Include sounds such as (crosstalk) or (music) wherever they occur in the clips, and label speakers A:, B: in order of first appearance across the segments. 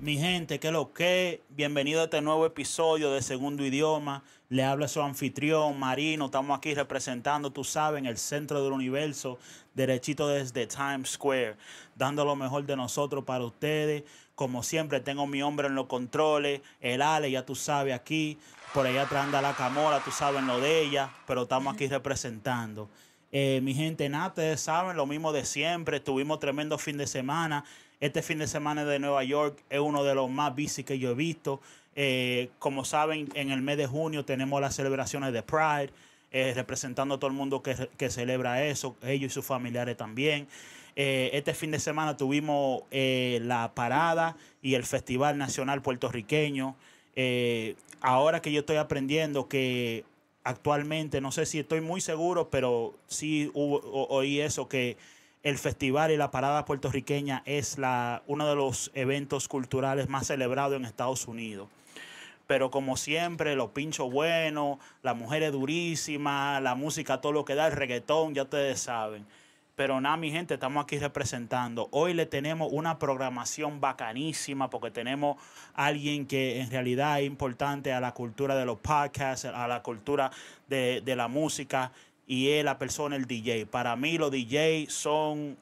A: Mi gente, ¿qué es lo que? Bienvenido a este nuevo episodio de Segundo Idioma. Le habla su anfitrión, Marino. Estamos aquí representando, tú sabes, en el centro del universo, derechito desde Times Square, dando lo mejor de nosotros para ustedes. Como siempre, tengo mi hombre en los controles, el Ale, ya tú sabes, aquí. Por allá atrás anda la Camora, tú sabes lo de ella, pero estamos aquí representando. Eh, mi gente, nada, ustedes saben, lo mismo de siempre. Tuvimos tremendo fin de semana. Este fin de semana de Nueva York es uno de los más bici que yo he visto. Eh, como saben, en el mes de junio tenemos las celebraciones de Pride, eh, representando a todo el mundo que, celebra eso, ellos y sus familiares también. Eh, este fin de semana tuvimos la parada y el Festival Nacional Puertorriqueño. ahora que yo estoy aprendiendo que actualmente, no sé si estoy muy seguro, pero sí hubo, oí eso que el festival y la parada puertorriqueña es la, uno de los eventos culturales más celebrados en Estados Unidos. Pero como siempre, los pinchos buenos, las mujeres durísimas, la música, todo lo que da, el reggaetón, ya ustedes saben. Pero nada, mi gente, estamos aquí representando. Hoy le tenemos una programación bacanísima porque tenemos a alguien que en realidad es importante a la cultura de los podcasts, a la cultura de, de la música y es la persona, el DJ. Para mí los DJ son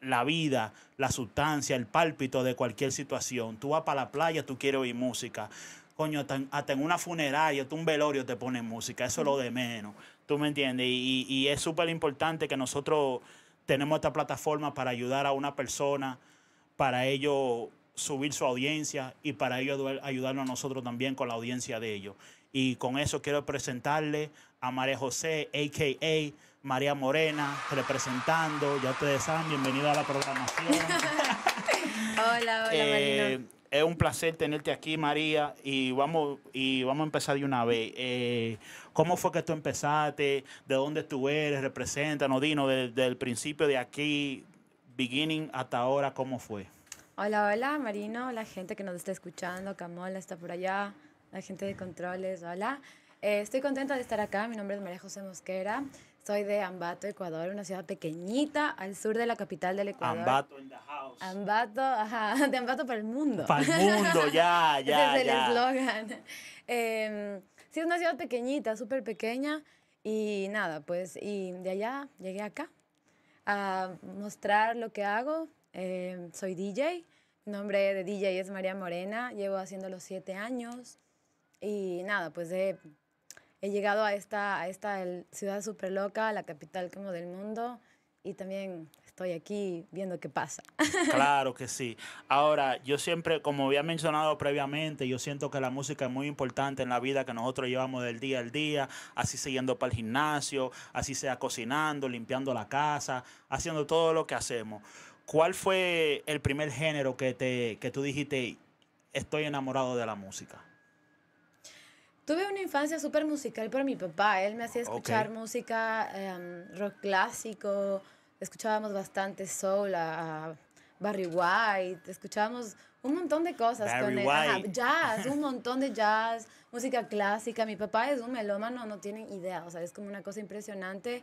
A: la vida, la sustancia, el pálpito de cualquier situación. Tú vas para la playa, tú quieres oír música. Coño, hasta, en una funeraria, hasta un velorio te ponen música. Eso es lo de menos. ¿Tú me entiendes? Y, es súper importante que nosotros tenemos esta plataforma para ayudar a una persona, para ellos subir su audiencia y para ellos ayudarnos a nosotros también con la audiencia de ellos. Y con eso quiero presentarle a María José, a.k.a. María Morena, representando. Ya ustedes saben, bienvenida a la programación.
B: (laughs) hola, hola, eh,
A: Es un placer tenerte aquí, María, y vamos, y vamos a empezar de una vez. Eh, ¿Cómo fue que tú empezaste? ¿De dónde tú eres? Represéntanos, Dino, desde el principio de aquí, beginning hasta ahora, ¿cómo fue?
B: Hola, hola, Marino, la gente que nos está escuchando, Camola está por allá. La gente de controles, hola. Eh, estoy contenta de estar acá. Mi nombre es María José Mosquera. Soy de Ambato, Ecuador, una ciudad pequeñita al sur de la capital del Ecuador. Ambato in the house. Ambato, ajá, (laughs) de Ambato para el mundo. Para el mundo,
A: ya, (laughs) ya. Ese es el
B: eslogan. Em, sí, es una ciudad pequeñita, súper pequeña. Y nada, pues, y de allá llegué acá a mostrar lo que hago. Em, soy DJ. Mi nombre de DJ es María Morena. Llevo haciéndolo siete años. Y nada, pues he, llegado a esta, esta ciudad súper loca, la capital como del mundo, y también estoy aquí viendo qué pasa.
A: (laughs) Claro que sí. Ahora, yo siempre, como había mencionado previamente, yo siento que la música es muy importante en la vida que nosotros llevamos del día al día, así siguiendo para el gimnasio, así sea cocinando, limpiando la casa, haciendo todo lo que hacemos. ¿Cuál fue el primer género que, te, que tú dijiste, estoy enamorado de la música?
B: Tuve una infancia súper musical para mi papá. Él me hacía escuchar música, em, rock clásico. Escuchábamos bastante soul, a, Barry White. Escuchábamos un montón de cosas con él. jazz, un (laughs) montón de jazz, música clásica. Mi papá es un melómano, no tienen idea. O sea, es como una cosa impresionante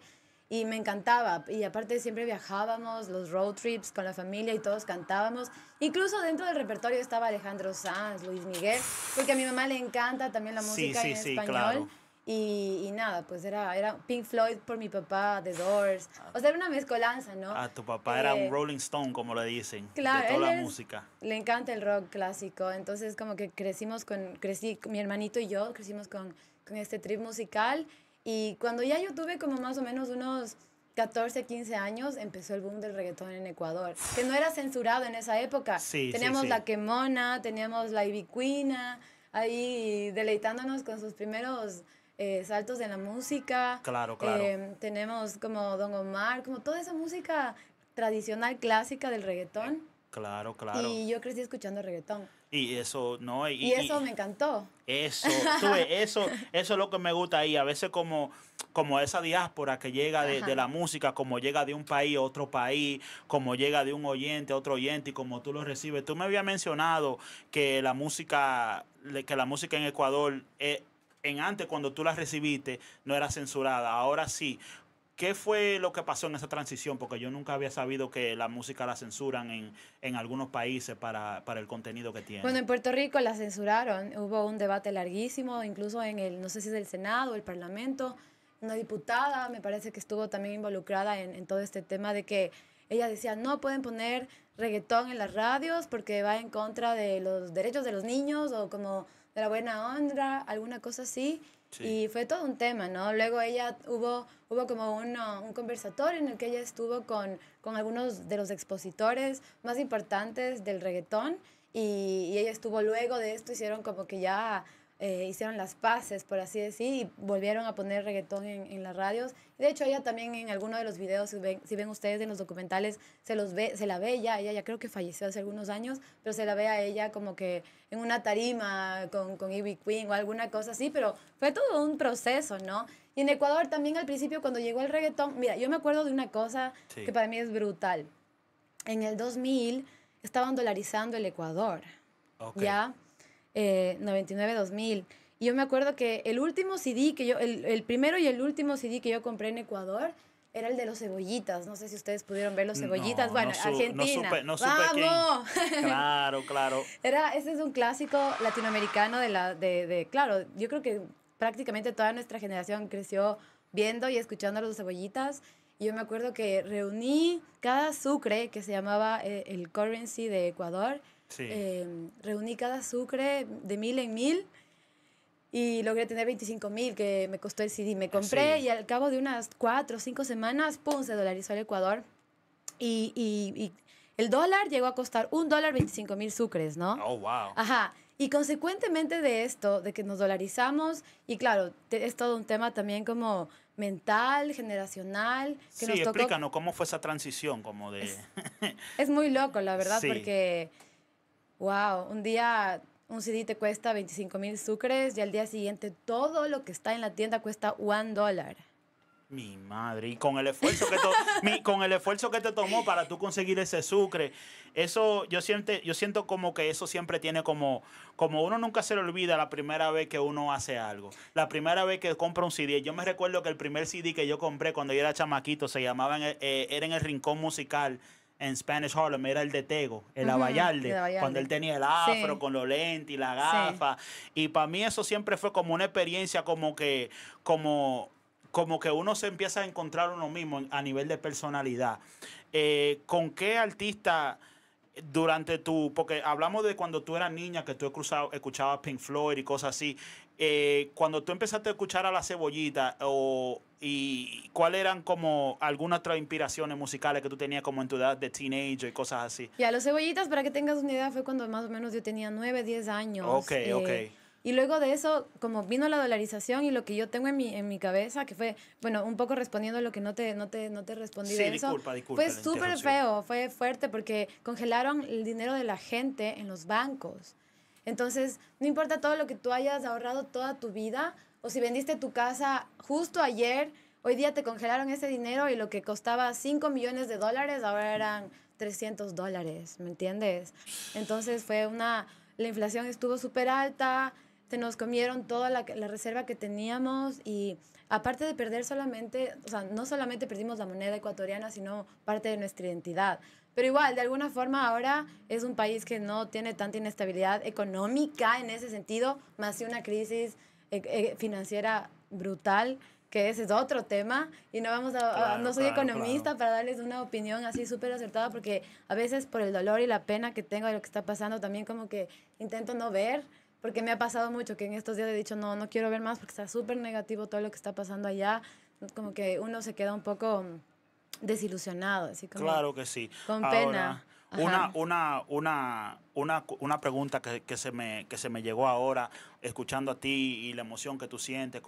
B: y me encantaba. Y aparte siempre viajábamos, los road trips con la familia y todos cantábamos. Incluso dentro del repertorio estaba Alejandro Sanz, Luis Miguel, porque a mi mamá le encanta también la música sí, sí, en sí, español. Claro. Y, nada, pues era, era Pink Floyd por mi papá, The Doors. Ah. O sea, era una mezcolanza, ¿no? a ah,
A: tu papá era un eh, Rolling Stone, como le dicen. Claro. De toda la música.
B: le encanta el rock clásico. Entonces, como que crecimos con, crecí, mi hermanito y yo crecimos con, con este trip musical. Y cuando ya yo tuve como más o menos unos 14, 15 años, empezó el boom del reggaetón en Ecuador, que no era censurado en esa época. Sí, teníamos sí, sí. la quemona, teníamos la ibicuina, ahí deleitándonos con sus primeros eh, saltos en la música. Claro, claro. Em, tenemos como Don Omar, como toda esa música tradicional clásica del reggaetón.
A: Claro, claro. Y
B: yo crecí escuchando reggaetón.
A: Y eso, no. Y, eso me encantó. Eso, (laughs) eso, eso es lo que me gusta ahí. A veces como, como esa diáspora que llega de, la música, como llega de un país a otro país, como llega de un oyente a otro oyente y como tú lo recibes. Tú me habías mencionado que la música, que la música en Ecuador... Eh, en antes, cuando tú la recibiste, no era censurada. Ahora sí. ¿Qué fue lo que pasó en esa transición? Porque yo nunca había sabido que la música la censuran en, en algunos países para, para, el contenido que tiene. Bueno, en
B: Puerto Rico la censuraron. Hubo un debate larguísimo, incluso en el, no sé si es el Senado, el Parlamento. Una diputada me parece que estuvo también involucrada en, en todo este tema de que ella decía, no pueden poner reggaetón en las radios porque va en contra de los derechos de los niños o como de la buena honra, alguna cosa así. Y fue todo un tema, ¿no? Luego ella hubo, hubo como un conversatorio en el que ella estuvo con, con algunos de los expositores más importantes del reggaetón y, ella estuvo luego de esto, hicieron como que ya eh, hicieron las pases por así decir, y volvieron a poner reggaetón en, en las radios. De hecho, ella también en alguno de los videos, si ven, ustedes en los documentales, se, los ve, se la ve ya, ella ya creo que falleció hace algunos años, pero se la ve a ella como que en una tarima con, con Ivy Queen o alguna cosa así, pero fue todo un proceso, ¿no? Y en Ecuador también al principio cuando llegó el reggaetón, mira, yo me acuerdo de una cosa que para mí es brutal. En el 2000 estaban dolarizando el Ecuador, okay. ¿ya? 99-2000. Eh, y yo me acuerdo que el último CD que yo, el, el, primero y el último CD que yo compré en Ecuador era el de los cebollitas. No sé si ustedes pudieron ver los cebollitas. bueno, Argentina. No ¡Vamos! (laughs) Claro, claro. Era, ese es un clásico latinoamericano de la, de, de, claro, yo creo que prácticamente toda nuestra generación creció viendo y escuchando los cebollitas. Y yo me acuerdo que reuní cada sucre que se llamaba eh, el currency de Ecuador Em, reuní cada sucre de mil en mil y logré tener 25 mil que me costó el CD. Me compré y al cabo de unas cuatro o cinco semanas, ¡pum!, se dolarizó el Ecuador. Y, el dólar llegó a costar un dólar 25 mil sucres, ¿no? Oh, wow. Ajá. Y consecuentemente de esto, de que nos dolarizamos, y claro, es todo un tema también como mental, generacional. Que sí, nos explícanos
A: cómo fue esa transición, como de...
B: Es, muy loco, la verdad, (laughs) porque wow, un día un CD te cuesta 25 mil sucres y al día siguiente todo lo que está en la tienda cuesta one dólar.
A: Mi madre, y con el esfuerzo que, (laughs) con el esfuerzo que te tomó para tú conseguir ese sucre, eso yo siento, yo siento como que eso siempre tiene como, como uno nunca se le olvida la primera vez que uno hace algo, la primera vez que compra un CD. Yo me recuerdo que el primer CD que yo compré cuando yo era chamaquito se llamaba, eh, era en el Rincón Musical en Spanish Harlem era el de Tego, el uh cuando él tenía el afro con los lentes y la gafa. Y para mí eso siempre fue como una experiencia como que, como, como que uno se empieza a encontrar uno mismo a nivel de personalidad. Eh, ¿Con qué artista durante tu, porque hablamos de cuando tú eras niña, que tú escuchabas Pink Floyd y cosas así, eh, cuando tú empezaste a escuchar a la cebollita o... ¿Y cuáles eran como algunas otras inspiraciones musicales que tú tenías como en tu edad de teenager y cosas así?
B: Ya, los cebollitas, para que tengas una idea, fue cuando más o menos yo tenía 9, 10 años. Ok, ok. Eh, y luego de eso, como vino la dolarización y lo que yo tengo en mi, en mi cabeza, que fue, bueno, un poco respondiendo a lo que no te, no te, no te respondí sí, disculpa, disculpa, fue súper feo, fue fuerte porque congelaron el dinero de la gente en los bancos. Entonces, no importa todo lo que tú hayas ahorrado toda tu vida, o si vendiste tu casa justo ayer, hoy día te congelaron ese dinero y lo que costaba 5 millones de dólares ahora eran 300 dólares, ¿me entiendes? Entonces fue una, la inflación estuvo súper alta, se nos comieron toda la, la, reserva que teníamos y aparte de perder solamente, o sea, no solamente perdimos la moneda ecuatoriana, sino parte de nuestra identidad. Pero igual, de alguna forma ahora es un país que no tiene tanta inestabilidad económica en ese sentido, más si una crisis eh, eh, financiera brutal, que ese es otro tema, y no vamos a, no soy economista para darles una opinión así súper acertada, porque a veces por el dolor y la pena que tengo de lo que está pasando, también como que intento no ver, porque me ha pasado mucho que en estos días he dicho, no, no quiero ver más, porque está súper negativo todo lo que está pasando allá, como que uno se queda un poco mm, desilusionado, así como... Claro
A: que sí. Con pena. Una, una, pregunta que, se me, que se me llegó ahora, escuchando a ti y la emoción que tú sientes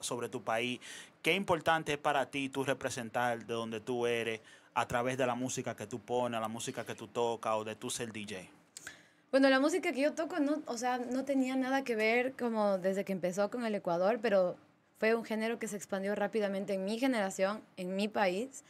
A: sobre tu país. ¿Qué importante es para ti tú representar de donde tú eres a través de la música que tú pones, la música que tú tocas o de tú ser DJ?
B: Bueno, la música que yo toco no, o sea, no tenía nada que ver como desde que empezó con el Ecuador, pero fue un género que se expandió rápidamente en mi generación, en mi país.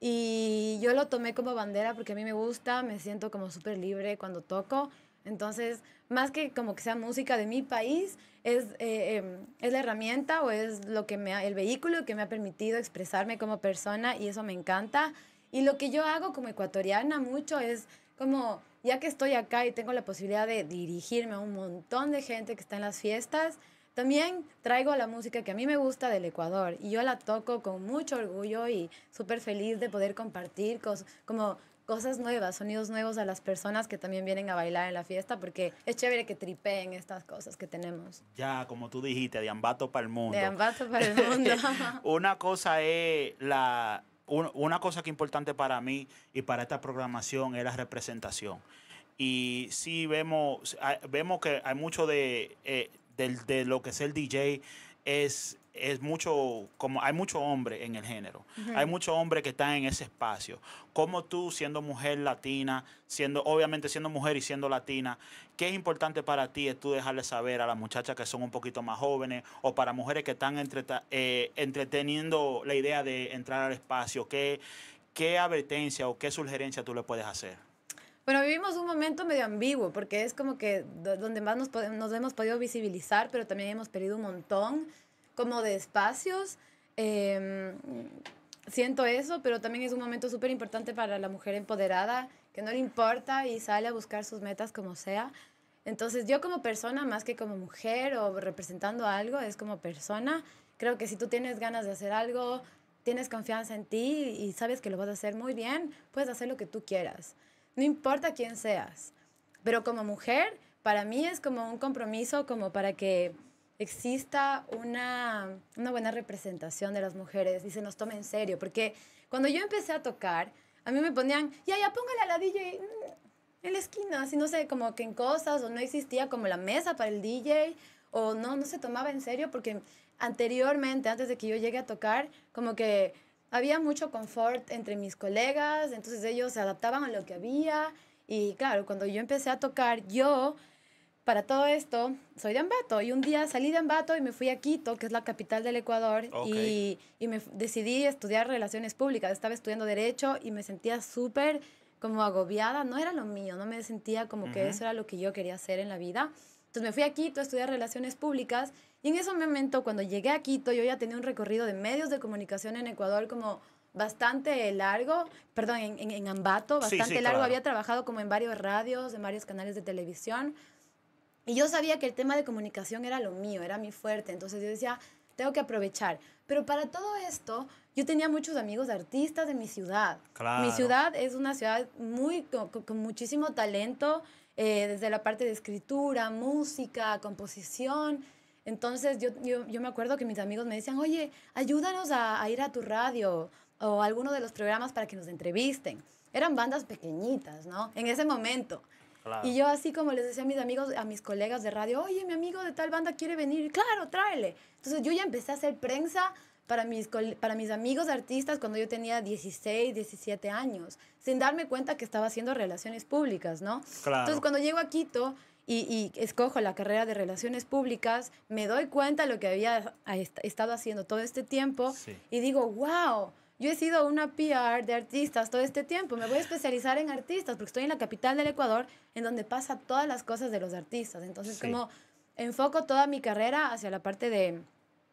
B: Y yo lo tomé como bandera porque a mí me gusta, me siento como súper libre cuando toco. Entonces, más que como que sea música de mi país, es, eh, em, la herramienta o es lo que me el vehículo que me ha permitido expresarme como persona y eso me encanta. Y lo que yo hago como ecuatoriana mucho es como, ya que estoy acá y tengo la posibilidad de dirigirme a un montón de gente que está en las fiestas, también traigo la música que a mí me gusta del Ecuador y yo la toco con mucho orgullo y súper feliz de poder compartir como cosas nuevas, sonidos nuevos a las personas que también vienen a bailar en la fiesta porque es chévere que tripeen estas cosas que tenemos.
A: Ya, como tú dijiste, de ambato para el mundo. De
B: ambato para el mundo.
A: (laughs) Una cosa es la... una cosa que es importante para mí y para esta programación es la representación. Y sí vemos, vemos que hay mucho de... Eh, de lo que es el DJ es, es mucho, como hay mucho hombre en el género, hay mucho hombre que está en ese espacio. Como tú, siendo mujer latina, siendo, obviamente siendo mujer y siendo latina, ¿qué es importante para ti es tú dejarle saber a las muchachas que son un poquito más jóvenes o para mujeres que están eh, entreteniendo la idea de entrar al espacio? ¿Qué, qué advertencia o qué sugerencia tú le puedes hacer?
B: Bueno, vivimos un momento medio ambiguo, porque es como que donde más nos, nos hemos podido visibilizar, pero también hemos perdido un montón como de espacios. Em, siento eso, pero también es un momento súper importante para la mujer empoderada, que no le importa y sale a buscar sus metas como sea. Entonces yo como persona, más que como mujer o representando algo, es como persona, creo que si tú tienes ganas de hacer algo, tienes confianza en ti y sabes que lo vas a hacer muy bien, puedes hacer lo que tú quieras no importa quién seas, pero como mujer, para mí es como un compromiso como para que exista una, buena representación de las mujeres y se nos tome en serio, porque cuando yo empecé a tocar, a mí me ponían, ya, ya, póngale a la DJ mm, en la esquina, así no sé, como que en cosas, o no existía como la mesa para el DJ, o no, no se tomaba en serio, porque anteriormente, antes de que yo llegue a tocar, como que había mucho confort entre mis colegas, entonces ellos se adaptaban a lo que había. Y claro, cuando yo empecé a tocar, yo, para todo esto, soy de Ambato. Y un día salí de Ambato y me fui a Quito, que es la capital del Ecuador, y, y, me decidí estudiar relaciones públicas. Estaba estudiando derecho y me sentía súper como agobiada. No era lo mío, no me sentía como que eso era lo que yo quería hacer en la vida. Entonces me fui a Quito a estudiar relaciones públicas y en ese momento, cuando llegué a Quito, yo ya tenía un recorrido de medios de comunicación en Ecuador como bastante largo, perdón, en, en, Ambato, bastante largo. Había trabajado como en varios radios, en varios canales de televisión. Y yo sabía que el tema de comunicación era lo mío, era mi fuerte. Entonces yo decía, tengo que aprovechar. Pero para todo esto, yo tenía muchos amigos artistas de mi ciudad. Mi ciudad es una ciudad muy, con, muchísimo talento, eh, desde la parte de escritura, música, composición. Entonces yo, me acuerdo que mis amigos me decían, oye, ayúdanos a, ir a tu radio o a alguno de los programas para que nos entrevisten. Eran bandas pequeñitas, ¿no? En ese momento. Y yo así como les decía a mis amigos, a mis colegas de radio, oye, mi amigo de tal banda quiere venir, claro, tráele. Entonces yo ya empecé a hacer prensa para mis, para mis amigos artistas cuando yo tenía 16, 17 años, sin darme cuenta que estaba haciendo relaciones públicas, ¿no? Entonces cuando llego a Quito, y, escojo la carrera de relaciones públicas, me doy cuenta de lo que había estado haciendo todo este tiempo y digo, wow. Yo he sido una PR de artistas todo este tiempo. Me voy a especializar en artistas porque estoy en la capital del Ecuador, en donde pasa todas las cosas de los artistas. Entonces, como enfoco toda mi carrera hacia la parte de,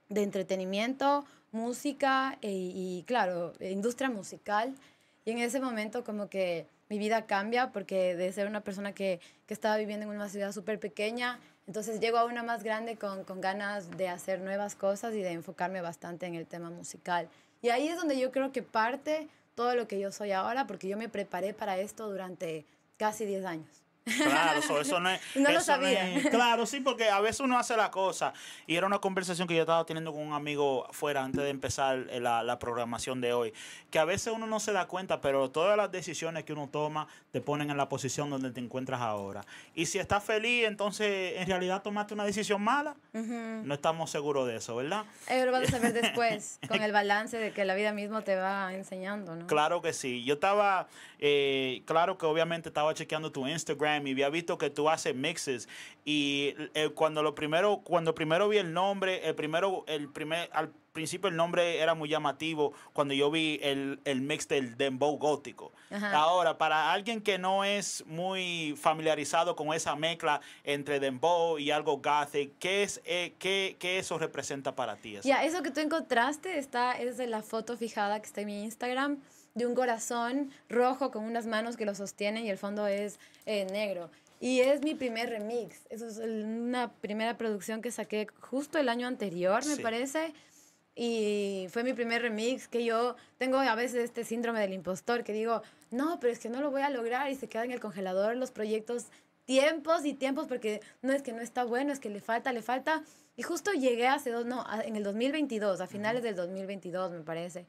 B: entretenimiento, música e, y, claro, industria musical. Y en ese momento como que mi vida cambia porque de ser una persona que, estaba viviendo en una ciudad súper pequeña, entonces llego a una más grande con, con, ganas de hacer nuevas cosas y de enfocarme bastante en el tema musical. Y ahí es donde yo creo que parte todo lo que yo soy ahora, porque yo me preparé para esto durante casi 10 años. Claro, (laughs) eso no es. (laughs) No eso lo sabía. claro,
A: sí, porque a veces uno hace la cosa. Y era una conversación que yo estaba teniendo con un amigo fuera antes de empezar eh, la, programación de hoy. Que a veces uno no se da cuenta, pero todas las decisiones que uno toma te ponen en la posición donde te encuentras ahora. Y si estás feliz, entonces en realidad tomaste una decisión mala.
B: No
A: estamos seguros de eso, ¿verdad?
B: Eso eh, lo vas a saber después, (laughs) con el balance de que la vida mismo te va enseñando, ¿no? Claro
A: que sí. Yo estaba, eh, claro que obviamente estaba chequeando tu Instagram y había visto que tú haces mixes y eh, cuando lo primero cuando primero vi el nombre, el primero el primer al principio el nombre era muy llamativo cuando yo vi el, el mix del dembow gótico. Ahora, para alguien que no es muy familiarizado con esa mezcla entre dembow y algo gothic, ¿qué, es, eh, qué, qué, eso representa para ti? Ya,
B: eso que tú encontraste está, es de la foto fijada que está en mi Instagram de un corazón rojo con unas manos que lo sostienen y el fondo es eh, negro. Y es mi primer remix. Eso es una primera producción que saqué justo el año anterior, me parece. Y fue mi primer remix que yo tengo a veces este síndrome del impostor que digo, no, pero es que no lo voy a lograr y se quedan en el congelador los proyectos tiempos y tiempos porque no es que no está bueno, es que le falta, le falta. Y justo llegué hace dos, no, en el 2022, a finales del 2022 me parece.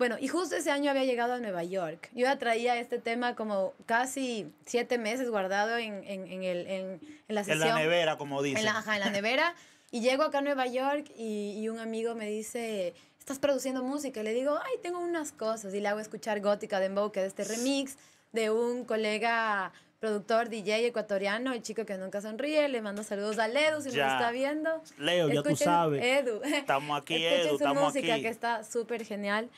B: Bueno, y justo ese año había llegado a Nueva York. Yo ya traía este tema como casi siete meses guardado en, en, el, en, la sesión. En la nevera, como dicen. En la, ajá, en la nevera. y llego acá a Nueva York y, un amigo me dice, ¿estás produciendo música? Y le digo, ay, tengo unas cosas. Y le hago escuchar Gótica de que es este remix de un colega productor, DJ ecuatoriano, el chico que nunca sonríe. Le mando saludos a Edu si lo está viendo. Leo, ya tú sabes. Edu. Estamos aquí, Escuchen Su música que está súper genial.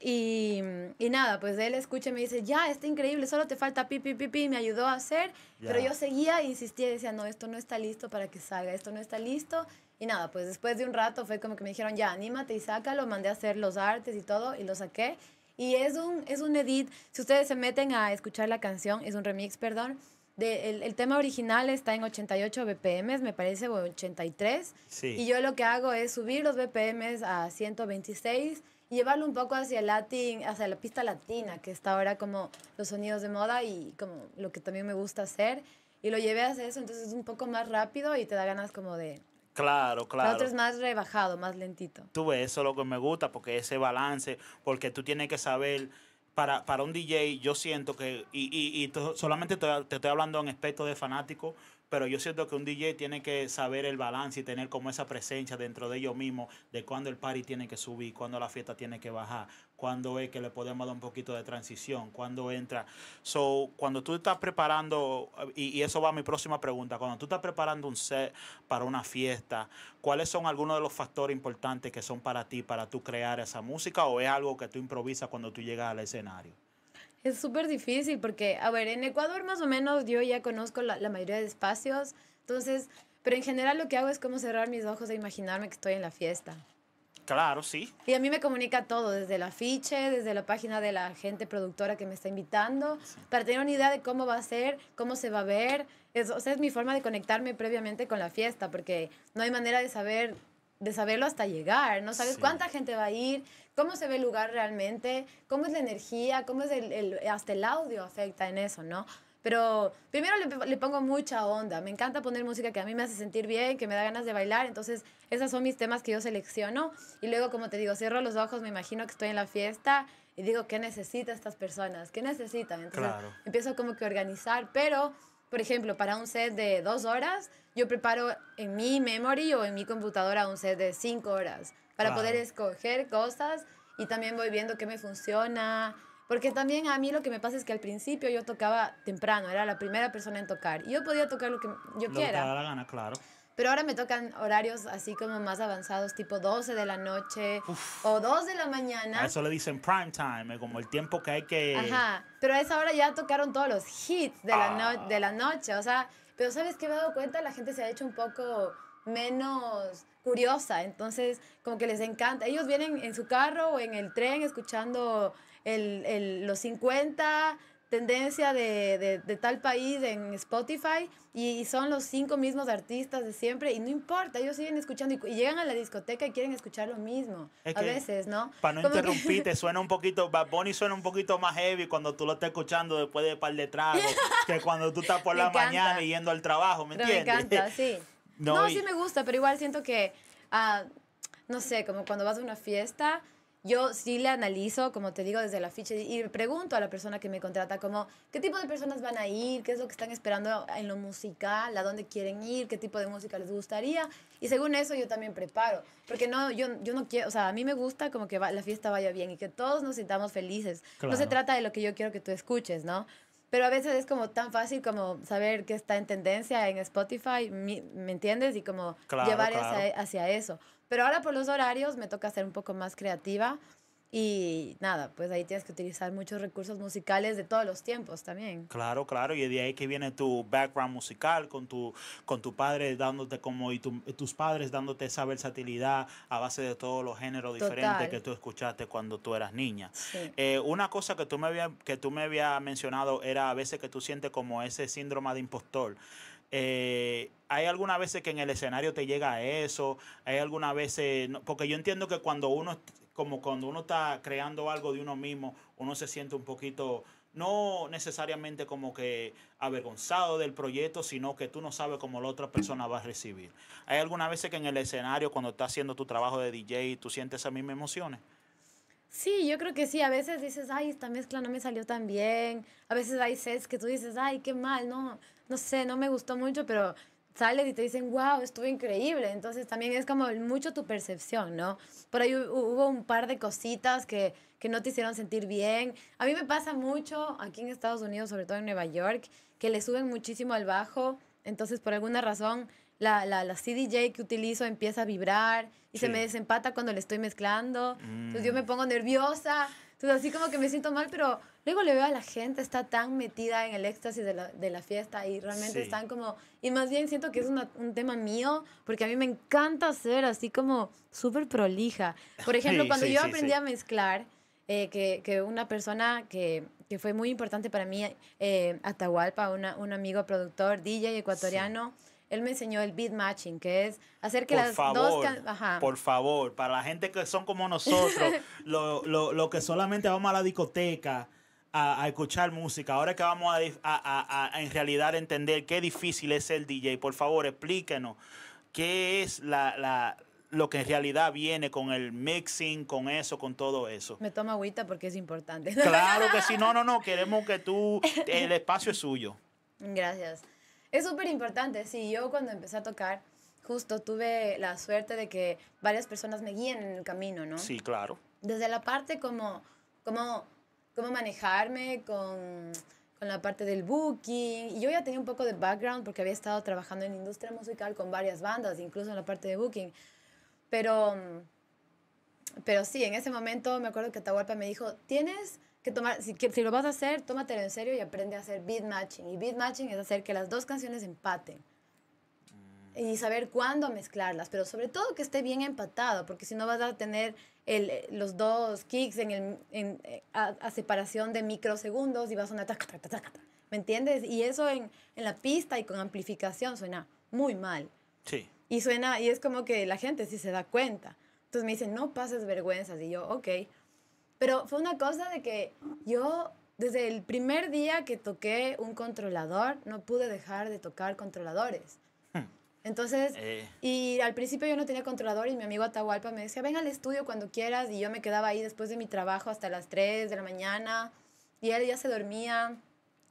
B: Y, y, nada, pues él escucha y me dice, ya, está increíble, solo te falta pipi, pipi, pi, me ayudó a hacer. Pero yo seguía e insistía decía, no, esto no está listo para que salga, esto no está listo. Y nada, pues después de un rato fue como que me dijeron, ya, anímate y sácalo. Mandé a hacer los artes y todo y lo saqué. Y es un, es un edit, si ustedes se meten a escuchar la canción, es un remix, perdón. De, el, el, tema original está en 88 BPMs, me parece, o 83. Y yo lo que hago es subir los BPMs a 126 y llevarlo un poco hacia, latín, hacia la pista latina, que está ahora como los sonidos de moda y como lo que también me gusta hacer. Y lo llevé hacia eso, entonces es un poco más rápido y te da ganas como de
A: Claro, claro. El
B: más rebajado, más lentito.
A: Tú ves, eso es lo que me gusta, porque ese balance, porque tú tienes que saber, para, para un DJ, yo siento que, y, y, y solamente te, te, estoy hablando en aspecto de fanático, pero yo siento que un DJ tiene que saber el balance y tener como esa presencia dentro de ellos mismos de cuándo el party tiene que subir, cuándo la fiesta tiene que bajar, cuándo es que le podemos dar un poquito de transición, cuándo entra. So, cuando tú estás preparando, y, y eso va a mi próxima pregunta, cuando tú estás preparando un set para una fiesta, ¿cuáles son algunos de los factores importantes que son para ti, para tú crear esa música o es algo que tú improvisas cuando tú llegas al escenario?
B: Es súper difícil porque, a ver, en Ecuador más o menos yo ya conozco la, la, mayoría de espacios, entonces, pero en general lo que hago es como cerrar mis ojos e imaginarme que estoy en la fiesta.
A: Claro, sí.
B: Y a mí me comunica todo, desde el afiche, desde la página de la gente productora que me está invitando, para tener una idea de cómo va a ser, cómo se va a ver. eso o sea, es mi forma de conectarme previamente con la fiesta, porque no hay manera de saber de saberlo hasta llegar, no sabes cuánta gente va a ir, cómo se ve el lugar realmente, cómo es la energía, cómo es el, hasta el audio afecta en eso, ¿no? Pero primero le, pongo mucha onda, me encanta poner música que a mí me hace sentir bien, que me da ganas de bailar, entonces esos son mis temas que yo selecciono y luego como te digo, cierro los ojos, me imagino que estoy en la fiesta y digo, ¿qué necesita estas personas? ¿Qué necesitan? Entonces empiezo como que a organizar, pero por ejemplo, para un set de dos horas, yo preparo en mi memory o en mi computadora un set de cinco horas para poder escoger cosas y también voy viendo qué me funciona. Porque también a mí lo que me pasa es que al principio yo tocaba temprano, era la primera persona en tocar. Y yo podía tocar lo que yo quiera. la gana, claro. Pero ahora me tocan horarios así como más avanzados, tipo 12 de la noche o 2 de la mañana. A eso
A: le dicen prime time, eh, como el tiempo que hay que... Ajá,
B: pero a esa hora ya tocaron todos los hits de, la, ah. de la noche, o sea, pero ¿sabes qué me he dado cuenta? La gente se ha hecho un poco menos curiosa, entonces como que les encanta. Ellos vienen en su carro o en el tren escuchando los 50, tendencia de, tal país en Spotify y, son los cinco mismos artistas de siempre y no importa, ellos siguen escuchando y, llegan a la discoteca y quieren escuchar lo mismo a veces, ¿no? Para no interrumpirte,
A: (laughs) suena un poquito, Bad Bunny suena un poquito más heavy cuando tú lo estás escuchando después de un par de tragos (laughs) que cuando tú estás por la mañana yendo al trabajo, ¿me entiendes? me encanta, sí. (laughs) no, sí me
B: gusta, pero igual siento que, ah, no sé, como cuando vas a una fiesta yo sí le analizo, como te digo, desde la ficha y pregunto a la persona que me contrata como qué tipo de personas van a ir, qué es lo que están esperando en lo musical, a dónde quieren ir, qué tipo de música les gustaría y según eso yo también preparo, porque no yo, yo no quiero, o sea, a mí me gusta como que la fiesta vaya bien y que todos nos sintamos felices. No se trata de lo que yo quiero que tú escuches, ¿no? Pero a veces es como tan fácil como saber qué está en tendencia en Spotify, ¿me entiendes? Y como llevar hacia e, eso. Pero ahora por los horarios me toca ser un poco más creativa y nada, pues ahí tienes que utilizar muchos recursos musicales de todos los tiempos también.
A: Claro, claro, y de ahí que viene tu background musical con tu, con tu padre dándote como y, tus padres dándote esa versatilidad a base de todos los géneros diferentes que tú escuchaste cuando tú eras niña. Eh, una cosa que tú, me había, que tú me había mencionado era a veces que tú sientes como ese síndrome de impostor. Eh, hay algunas veces que en el escenario te llega a eso, hay algunas veces, eh, porque yo entiendo que cuando uno, como cuando uno está creando algo de uno mismo, uno se siente un poquito, no necesariamente como que avergonzado del proyecto, sino que tú no sabes cómo la otra persona va a recibir. Hay algunas veces que en el escenario, cuando estás haciendo tu trabajo de DJ, tú sientes esas mismas emociones.
B: Sí, yo creo que sí. A veces dices, ay, esta mezcla no me salió tan bien. A veces hay sets que tú dices, ay, qué mal, no, no sé, no me gustó mucho, pero sales y te dicen, wow, estuvo increíble. Entonces también es como mucho tu percepción, ¿no? Por ahí hubo un par de cositas que, no te hicieron sentir bien. A mí me pasa mucho aquí en Estados Unidos, sobre todo en Nueva York, que le suben muchísimo al bajo. Entonces, por alguna razón, la, la, la CDJ que utilizo empieza a vibrar se me desempata cuando le estoy mezclando. Entonces yo me mm. pongo nerviosa. Entonces así como que me siento mal, pero luego le veo a la gente, está tan metida en el éxtasis de la, de la fiesta y realmente están como, y más bien siento que es un tema mío, porque a mí me encanta ser así como súper prolija. Por (laughs) ejemplo, cuando yo aprendí a mezclar, eh, que, que, una persona que, que, fue muy importante para mí, eh, Atahualpa, un amigo productor, DJ ecuatoriano, él me enseñó el beat matching, que es hacer que las dos Ajá. Por
A: favor, para la gente que son como nosotros, (laughs) lo, que solamente vamos a la discoteca a, escuchar música, ahora que vamos a, en realidad entender qué difícil es el DJ, por favor, explíquenos qué es la lo que en realidad viene con el mixing, con eso, con todo eso.
B: Me toma agüita porque es importante. Claro que sí,
A: (laughs) no, no, no, queremos que tú, el espacio es suyo.
B: Gracias. Es súper importante, sí. Yo cuando empecé a tocar, justo tuve la suerte de que varias personas me guíen en el camino, ¿no? Sí, claro. Desde la parte como, como, cómo manejarme con, la parte del booking. yo ya tenía un poco de background porque había estado trabajando en la industria musical con varias bandas, incluso en la parte de booking. Pero, pero sí, en ese momento me acuerdo que Atahualpa me dijo, tienes que tomar, si, lo vas a hacer, tómatelo en serio y aprende a hacer beat matching. Y beat matching es hacer que las dos canciones empaten. Mm. Y saber cuándo mezclarlas, pero sobre todo que esté bien empatado, porque si no vas a tener los dos kicks en, el, en a, separación de microsegundos y vas a sonar ¿me entiendes? Y eso en, en la pista y con amplificación suena muy mal. Sí. Y suena, y es como que la gente sí se da cuenta. Entonces me dicen, no pases vergüenzas. Y yo, ok. Pero fue una cosa de que yo, desde el primer día que toqué un controlador, no pude dejar de tocar controladores. Hmm. Entonces, eh. y al principio yo no tenía controlador y mi amigo Atahualpa me decía, ven al estudio cuando quieras y yo me quedaba ahí después de mi trabajo hasta las 3 de la mañana y él ya se dormía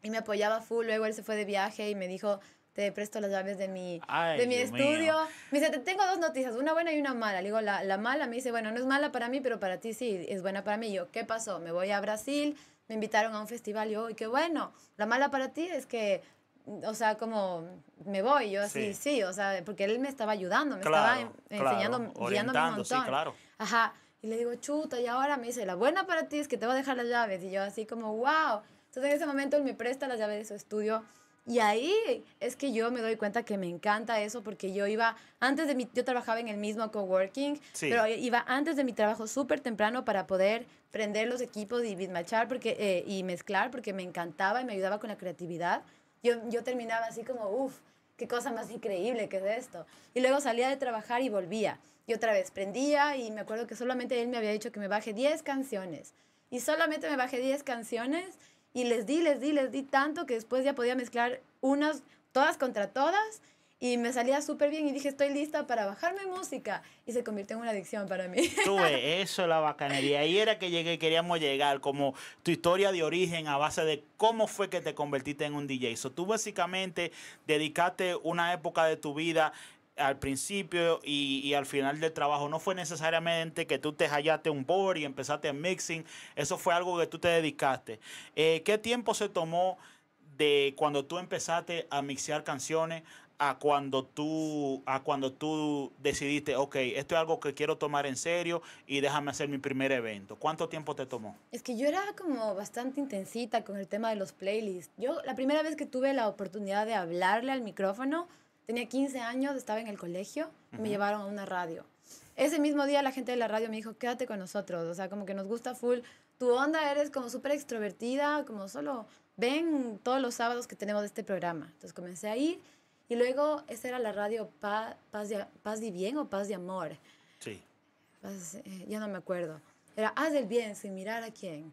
B: y me apoyaba full, luego él se fue de viaje y me dijo, te presto las llaves de mi, de mi estudio. Me dice, tengo dos noticias, una buena y una mala. Le digo, la, la mala me dice, bueno, no es mala para mí, pero para ti sí, es buena para mí. yo, ¿qué pasó? Me voy a Brasil, me invitaron a un festival. Y yo, qué bueno, la mala para ti es que o sea, como me voy, yo así, sí, sí o sea, porque él me estaba ayudando, me estaba enseñando, guiándome un montón. Ajá. Y le digo, chuta, y ahora me dice, la buena para ti es que te voy a dejar las llaves. Y yo así como, wow. Entonces en ese momento él me presta las llaves de su estudio y ahí es que yo me doy cuenta que me encanta eso porque yo iba, antes de mi, yo trabajaba en el mismo coworking, pero iba antes de mi trabajo súper temprano para poder prender los equipos y bismachar porque, eh, y mezclar porque me encantaba y me ayudaba con la creatividad. Yo, yo terminaba así como, uff, qué cosa más increíble que es esto. Y luego salía de trabajar y volvía. Y otra vez prendía y me acuerdo que solamente él me había dicho que me baje 10 canciones. Y solamente me bajé 10 canciones y les di, les di, les di tanto que después ya podía mezclar unas, todas contra todas y me salía súper bien y dije, estoy lista para bajarme música. Y se convirtió en una adicción para mí. (laughs)
A: Tuve eso, la bacanería. Ahí era que llegué, queríamos llegar, como tu historia de origen a base de cómo fue que te convertiste en un DJ. So, tú básicamente dedicaste una época de tu vida al principio y, al final del trabajo. No fue necesariamente que tú te hallaste un board y empezaste a mixing. Eso fue algo que tú te dedicaste. Eh, ¿Qué tiempo se tomó de cuando tú empezaste a mixear canciones a cuando tú, a cuando tú decidiste, ok, esto es algo que quiero tomar en serio y déjame hacer mi primer evento? ¿Cuánto tiempo te tomó?
B: Es que yo era como bastante intensita con el tema de los playlists. Yo la primera vez que tuve la oportunidad de hablarle al micrófono, Tenía 15 años, estaba en el colegio, me llevaron a una radio. Ese mismo día la gente de la radio me dijo, quédate con nosotros, o sea, como que nos gusta full. Tu onda eres como súper extrovertida, como solo ven todos los sábados que tenemos de este programa. Entonces comencé a ir y luego esa era la radio Paz, de, Paz y Bien o Paz de Amor. Sí. Eh, ya no me acuerdo. Era Haz del Bien sin mirar a quién.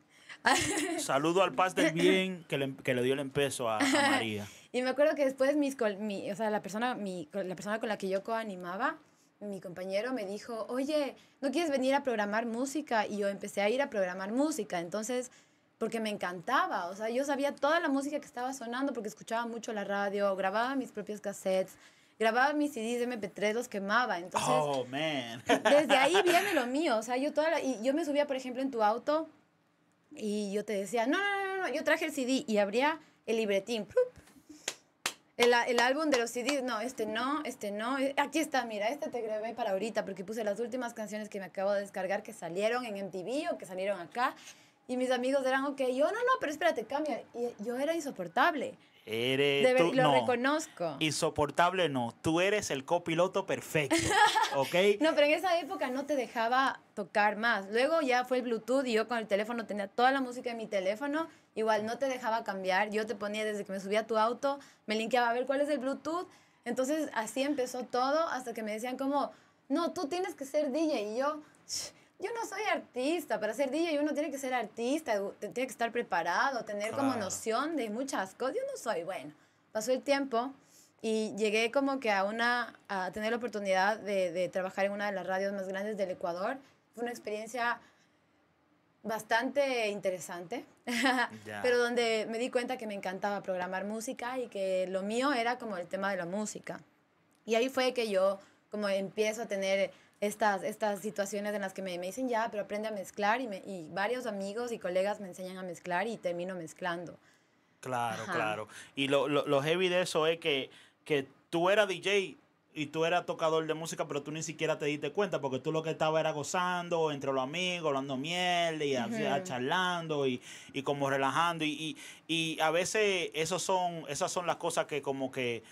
A: Saludo al Paz del Bien que le, dio el empezo a, a (laughs) María.
B: Y me acuerdo que después mis, mi, o sea, la persona, mi, la persona con la que yo coanimaba, mi compañero me dijo, oye, ¿no quieres venir a programar música? Y yo empecé a ir a programar música, entonces, porque me encantaba, o sea, yo sabía toda la música que estaba sonando porque escuchaba mucho la radio, grababa mis propios cassettes, grababa mis CDs de MP3, los quemaba, entonces... Oh, man. desde ahí (laughs) viene lo mío, o sea, yo toda y yo me subía, por ejemplo, en tu auto y yo te decía, no, no, no, no, yo traje el CD y abría el libretín, el, álbum de los CDs, no, este no, este no. Eh, aquí está, mira, este te grabé para ahorita porque puse las últimas canciones que me acabo de descargar que salieron en MTV o que salieron acá. Y mis amigos eran, ok, yo no, no, pero espérate, cambia. Y yo era insoportable.
A: Eres tú, lo no.
B: reconozco.
A: Insoportable no. Tú eres el copiloto perfecto. (laughs) ¿Ok?
B: no, pero en esa época no te dejaba tocar más. Luego ya fue el Bluetooth y yo con el teléfono tenía toda la música en mi teléfono. Igual no te dejaba cambiar. Yo te ponía desde que me subía a tu auto, me linkeaba a ver cuál es el Bluetooth. Entonces así empezó todo hasta que me decían como, no, tú tienes que ser DJ. Y yo, Shh yo no soy artista, para ser DJ uno tiene que ser artista, tiene que estar preparado, tener como noción de muchas cosas. Yo no soy, bueno, pasó el tiempo y llegué como que a, una, a tener la oportunidad de, de trabajar en una de las radios más grandes del Ecuador. Fue una experiencia bastante interesante, (laughs) pero donde me di cuenta que me encantaba programar música y que lo mío era como el tema de la música. Y ahí fue que yo como empiezo a tener estas, estas situaciones en las que me, me dicen, ya, pero aprende a mezclar y, me, y varios amigos y colegas me enseñan a mezclar y termino mezclando.
A: Claro, claro. Y lo, lo, heavy de eso es que, que tú eras DJ y tú eras tocador de música, pero tú ni siquiera te diste cuenta porque tú lo que estabas era gozando entre los amigos, hablando miel y charlando y, y, como relajando. Y, y, y a veces esos son, esas son las cosas que como que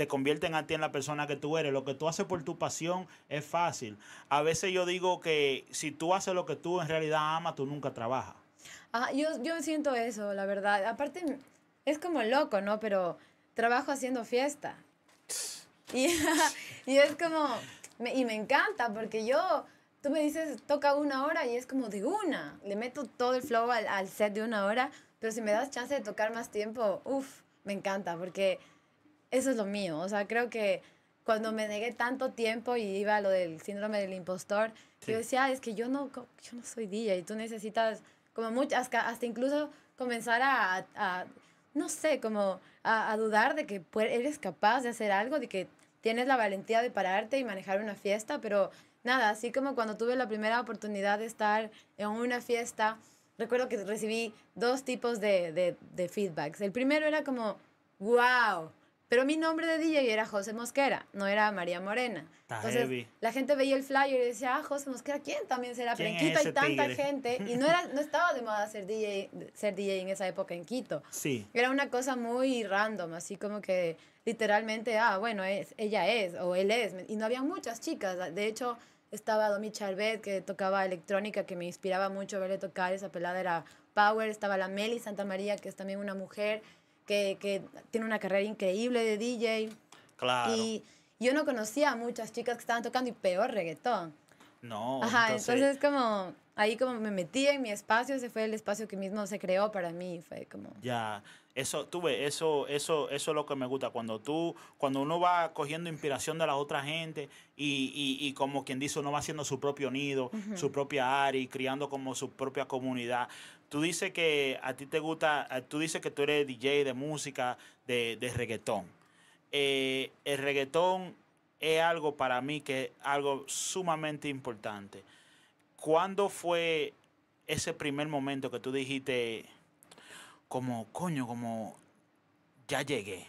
A: te convierten a ti en la persona que tú eres. Lo que tú haces por tu pasión es fácil. A veces yo digo que si tú haces lo que tú en realidad amas, tú nunca trabajas.
B: Ah, yo, siento eso, la verdad. Aparte, es como loco, ¿no? Pero trabajo haciendo fiesta. (laughs) Y, (laughs) y es como, y me encanta porque yo, tú me dices, toca una hora y es como de una. Le meto todo el flow al, al set de una hora, pero si me das chance de tocar más tiempo, uff, me encanta porque eso es lo mío. O sea, creo que cuando me negué tanto tiempo y iba a lo del síndrome del impostor, yo decía, es que yo no, yo no soy DJ y tú necesitas como muchas, hasta, incluso comenzar a, no sé, como a, dudar de que eres capaz de hacer algo, de que tienes la valentía de pararte y manejar una fiesta, pero nada, así como cuando tuve la primera oportunidad de estar en una fiesta, recuerdo que recibí dos tipos de, de, de feedbacks. El primero era como, wow, pero mi nombre de DJ era José Mosquera, no era María Morena. Entonces, la gente veía el flyer y decía, ah, José Mosquera, ¿quién también será? ¿Quién Quito hay tanta gente. Y no, era, no estaba de moda ser DJ, ser DJ en esa época en Quito. Sí. Era una cosa muy random, así como que literalmente, ah, bueno, es, ella es o él es. Y no había muchas chicas. De hecho, estaba Domi Charvet, que tocaba electrónica, que me inspiraba mucho verle tocar. Esa pelada era Power. Estaba la Meli Santa María, que es también una mujer que, tiene una carrera increíble de DJ.
A: Claro. Y
B: yo no conocía a muchas chicas que estaban tocando y peor reggaetón.
A: No. Ajá, entonces,
B: como ahí como me metí en mi espacio, ese fue el espacio que mismo se creó para mí, fue como...
A: Ya, eso, tuve eso, eso, eso es lo que me gusta, cuando tú, cuando uno va cogiendo inspiración de la otra gente y, como quien dice, uno va haciendo su propio nido, su propia área y criando como su propia comunidad tú dices que a ti te gusta, tú dices que tú eres DJ de música, de, de reggaetón. Eh, el reggaetón es algo para mí que es algo sumamente importante. ¿Cuándo fue ese primer momento que tú dijiste, como, coño, como, ya llegué?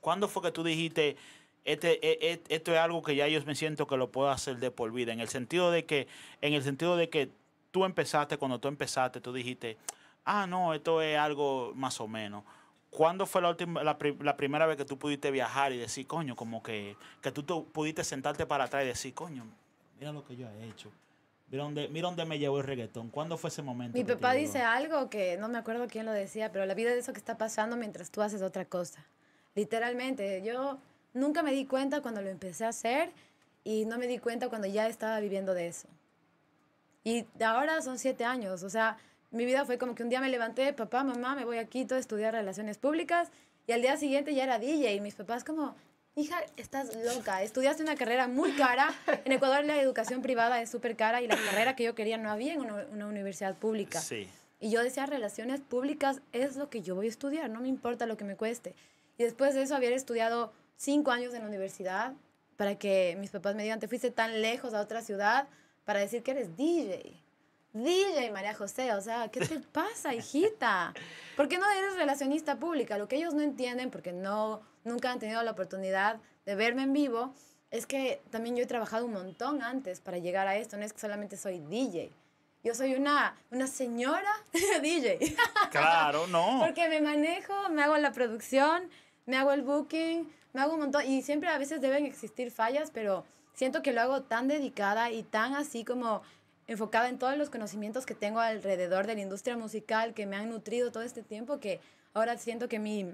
A: ¿Cuándo fue que tú dijiste, este, e, e, esto es algo que ya yo me siento que lo puedo hacer de por vida? En el sentido de que, en el sentido de que tú empezaste, cuando tú empezaste, tú dijiste, ah, no, esto es algo más o menos. ¿Cuándo fue la, última, la, primera vez que tú pudiste viajar y decir, coño, como que, que tú, pudiste sentarte para atrás y decir, coño, mira lo que yo he hecho? Mira dónde, mira dónde me llevó el reggaetón. ¿Cuándo fue ese momento? Mi papá dice
B: algo que no me acuerdo quién lo decía, pero la vida es eso que está pasando mientras tú haces otra cosa. Literalmente, yo nunca me di cuenta cuando lo empecé a hacer y no me di cuenta cuando ya estaba viviendo de eso. Y ahora son siete años, o sea, mi vida fue como que un día me levanté, papá, mamá, me voy a Quito a estudiar relaciones públicas y al día siguiente ya era DJ y mis papás como, hija, estás loca, estudiaste una carrera muy cara, en Ecuador la educación privada es súper cara y la carrera que yo quería no había en una, universidad pública. Sí. Y yo decía, relaciones públicas es lo que yo voy a estudiar, no me importa lo que me cueste. Y después de eso, había estudiado cinco años en la universidad para que mis papás me digan, te fuiste tan lejos a otra ciudad para decir que eres DJ. DJ María José, o sea, ¿qué te (laughs) pasa, hijita? ¿Por qué no eres relacionista pública? Lo que ellos no entienden, porque no, nunca han tenido la oportunidad de verme en vivo, es que también yo he trabajado un montón antes para llegar a esto, no es que solamente soy DJ. Yo soy una, una señora (laughs) DJ.
A: Claro, no. (laughs) Porque
B: me manejo, me hago la producción, me hago el booking, me hago un montón. Y siempre a veces deben existir fallas, pero siento que lo hago tan dedicada y tan así como enfocada en todos los conocimientos que tengo alrededor de la industria musical que me han nutrido todo este tiempo que ahora siento que mi,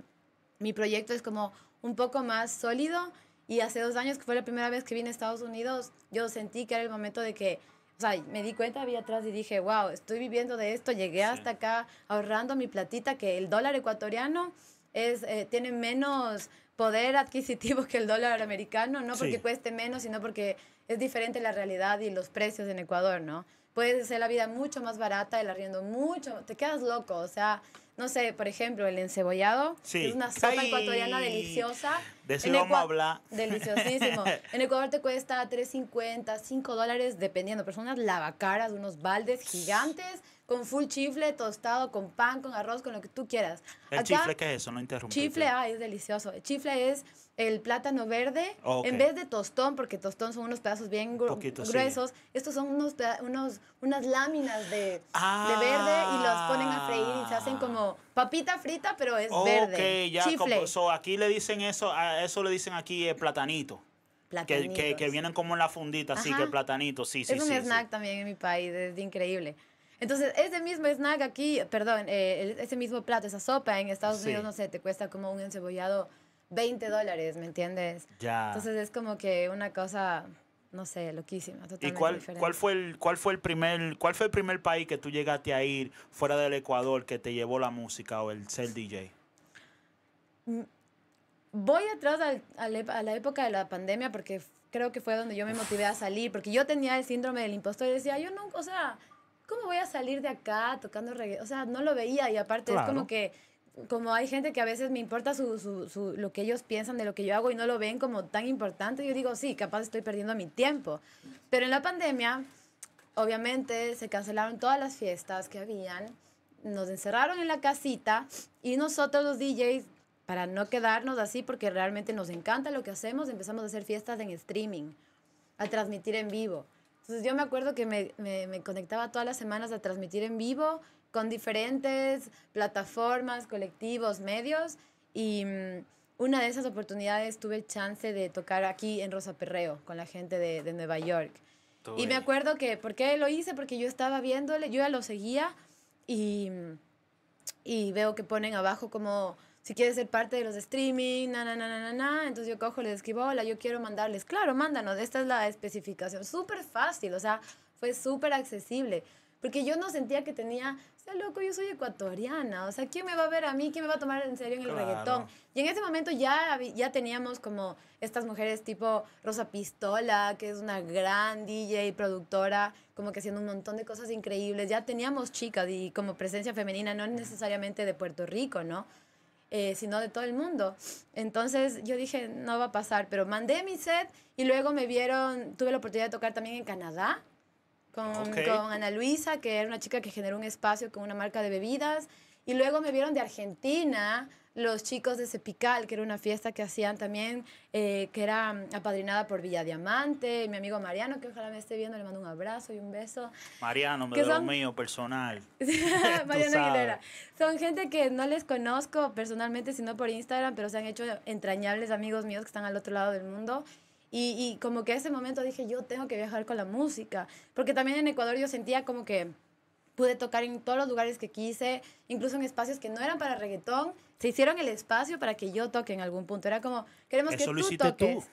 B: mi proyecto es como un poco más sólido y hace dos años que fue la primera vez que vine a Estados Unidos, yo sentí que era el momento de que, o sea, me di cuenta, vi atrás y dije, wow, estoy viviendo de esto, llegué hasta acá ahorrando mi platita, que el dólar ecuatoriano es, eh, tiene menos poder adquisitivo que el dólar americano, no porque cueste menos, sino porque es diferente la realidad y los precios en Ecuador, ¿no? Puedes hacer la vida mucho más barata, el arriendo mucho, te quedas loco, o sea, no sé, por ejemplo, el encebollado, es una sopa ecuatoriana deliciosa. De eso (laughs) Deliciosísimo. en Ecuador te cuesta 3.50, 5 dólares, dependiendo, personas lavacaras, unos baldes gigantes con full chifle, tostado, con pan, con arroz, con lo que tú quieras. ¿El chifle
A: qué es eso? No interrumpí. Chifle,
B: ay, es delicioso. El chifle es el plátano verde, oh, en vez de tostón, porque tostón son unos pedazos bien gruesos, estos son unos, unos unas láminas de, de, ah. verde y los ponen a freír y se hacen como papita frita, pero es okay, verde. Ya, chifle.
A: Como, aquí le dicen eso, a eso le dicen aquí el eh, platanito. Que, que, vienen como en la fundita, así que platanito, sí, sí, sí. Es un snack
B: también en mi país, es increíble. Entonces, ese mismo snack aquí, perdón, eh, ese mismo plato, esa sopa en Estados Unidos, no sé, te cuesta como un encebollado 20 dólares, ¿me entiendes? Ya. Entonces es como que una cosa, no sé, loquísima, totalmente ¿Y cuál, cuál
A: fue el cuál fue el primer cuál fue el primer país que tú llegaste a ir fuera del Ecuador que te llevó la música o el ser DJ?
B: Mm, voy atrás a la época de la pandemia porque creo que fue donde yo me motivé a salir, porque yo tenía el síndrome del impostor y decía, yo nunca, o sea, ¿cómo voy a salir de acá tocando reggae? O sea, no lo veía y aparte es como que como hay gente que a veces me importa su, su, su, lo que ellos piensan de lo que yo hago y no lo ven como tan importante, yo digo, sí, capaz estoy perdiendo mi tiempo. Pero en la pandemia, obviamente, se cancelaron todas las fiestas que habían, nos encerraron en la casita y nosotros los DJs, para no quedarnos así, porque realmente nos encanta lo que hacemos, empezamos a hacer fiestas en streaming, a transmitir en vivo. Entonces yo me acuerdo que me, conectaba todas las semanas a transmitir en vivo con diferentes plataformas, colectivos, medios y mm, una de esas oportunidades tuve el chance de tocar aquí en Rosa Perreo con la gente de, Nueva York. Y me acuerdo que, ¿por qué lo hice? Porque yo estaba viéndole, yo ya lo seguía y, mm, y veo que ponen abajo como si quieres ser parte de los streaming, na, na, na, na, na, Entonces yo cojo, les escribo, hola, yo quiero mandarles. Claro, mándanos, esta es la especificación. Súper fácil, o sea, fue súper accesible. Porque yo no sentía que tenía, sea loco, yo soy ecuatoriana, o sea, ¿quién me va a ver a mí? ¿Quién me va a tomar en serio en el reggaetón? Y en ese momento ya, ya teníamos como estas mujeres tipo Rosa Pistola, que es una gran DJ, productora, como que haciendo un montón de cosas increíbles. Ya teníamos chicas y como presencia femenina, no necesariamente de Puerto Rico, ¿no? Eh, sino de todo el mundo. Entonces yo dije, no va a pasar, pero mandé mi set y luego me vieron, tuve la oportunidad de tocar también en Canadá. Con, con Ana Luisa, que era una chica que generó un espacio con una marca de bebidas. Y luego me vieron de Argentina, los chicos de Cepical, que era una fiesta que hacían también, eh, que era mm, apadrinada por Villa Diamante, mi amigo Mariano, que ojalá me esté viendo, le mando un abrazo y un beso.
A: Mariano, me son... mío, personal.
B: (laughs) Mariano Aguilera. Son gente que no les conozco personalmente, sino por Instagram, pero se han hecho entrañables amigos míos que están al otro lado del mundo. Y, como que ese momento dije, yo tengo que viajar con la música, porque también en Ecuador yo sentía como que pude tocar en todos los lugares que quise, incluso en espacios que no eran para reggaetón, se hicieron el espacio para que yo toque en algún punto. Era como, queremos que tú toques.